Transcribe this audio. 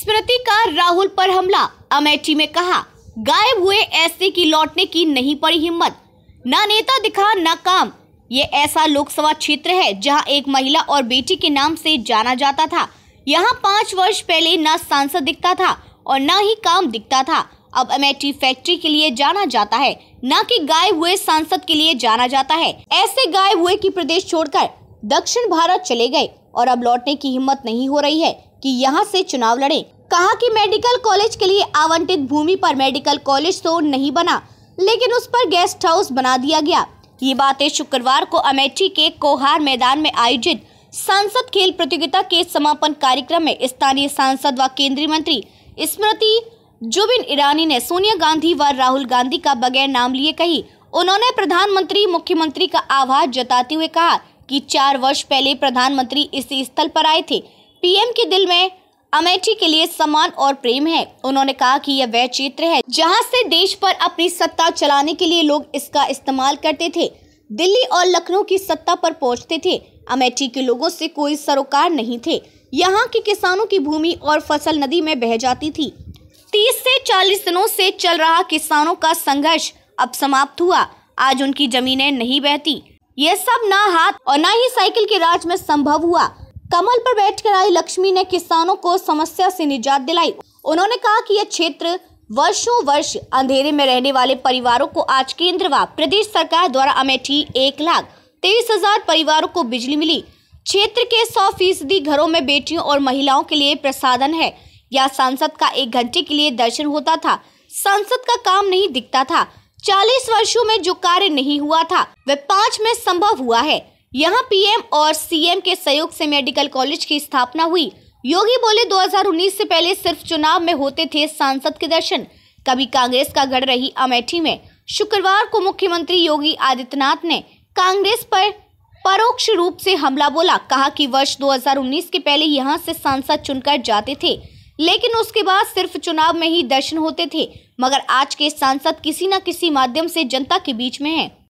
स्मृति का राहुल पर हमला अमेठी में कहा गायब हुए ऐसे की लौटने की नहीं पड़ी हिम्मत ना नेता दिखा ना काम ये ऐसा लोकसभा क्षेत्र है जहां एक महिला और बेटी के नाम से जाना जाता था यहां पाँच वर्ष पहले ना सांसद दिखता था और ना ही काम दिखता था अब अमेठी फैक्ट्री के लिए जाना जाता है न कि गायब हुए सांसद के लिए जाना जाता है ऐसे गायब हुए की प्रदेश छोड़कर दक्षिण भारत चले गए और अब लौटने की हिम्मत नहीं हो रही है कि यहाँ से चुनाव लड़े कहा कि मेडिकल कॉलेज के लिए आवंटित भूमि पर मेडिकल कॉलेज तो नहीं बना लेकिन उस पर गेस्ट हाउस बना दिया गया ये बातें शुक्रवार को अमेठी के कोहार मैदान में आयोजित सांसद खेल प्रतियोगिता के समापन कार्यक्रम में स्थानीय सांसद व केंद्रीय मंत्री स्मृति जुबिन ईरानी ने सोनिया गांधी व राहुल गांधी का बगैर नाम लिए कही उन्होंने प्रधानमंत्री मुख्यमंत्री का आभार जताते हुए कहा कि चार वर्ष पहले प्रधानमंत्री इसी स्थल पर आए थे पीएम के दिल में अमेठी के लिए सम्मान और प्रेम है उन्होंने कहा कि यह वह क्षेत्र है जहां से देश पर अपनी सत्ता चलाने के लिए लोग इसका इस्तेमाल करते थे दिल्ली और लखनऊ की सत्ता पर पहुंचते थे अमेठी के लोगों से कोई सरोकार नहीं थे यहाँ के किसानों की भूमि और फसल नदी में बह जाती थी तीस से चालीस दिनों से चल रहा किसानों का संघर्ष अब समाप्त हुआ आज उनकी जमीने नहीं बहती यह सब न हाथ और न ही साइकिल के राज में संभव हुआ कमल पर बैठकर आई लक्ष्मी ने किसानों को समस्या से निजात दिलाई उन्होंने कहा कि यह क्षेत्र वर्षों वर्ष अंधेरे में रहने वाले परिवारों को आज केंद्र व प्रदेश सरकार द्वारा अमेठी एक लाख तेईस हजार परिवारों को बिजली मिली क्षेत्र के सौ फीसदी घरों में बेटियों और महिलाओं के लिए प्रसादन है या संसद का एक घंटे के लिए दर्शन होता था संसद का काम नहीं दिखता था चालीस वर्षों में जो कार्य नहीं हुआ था वह पाँच में संभव हुआ है यहां पीएम और सीएम के सहयोग से मेडिकल कॉलेज की स्थापना हुई योगी बोले 2019 से पहले सिर्फ चुनाव में होते थे सांसद के दर्शन कभी कांग्रेस का गढ़ रही अमेठी में शुक्रवार को मुख्यमंत्री योगी आदित्यनाथ ने कांग्रेस पर परोक्ष रूप से हमला बोला कहा कि वर्ष 2019 के पहले यहां से सांसद चुनकर जाते थे लेकिन उसके बाद सिर्फ चुनाव में ही दर्शन होते थे मगर आज के सांसद किसी न किसी माध्यम से जनता के बीच में हैं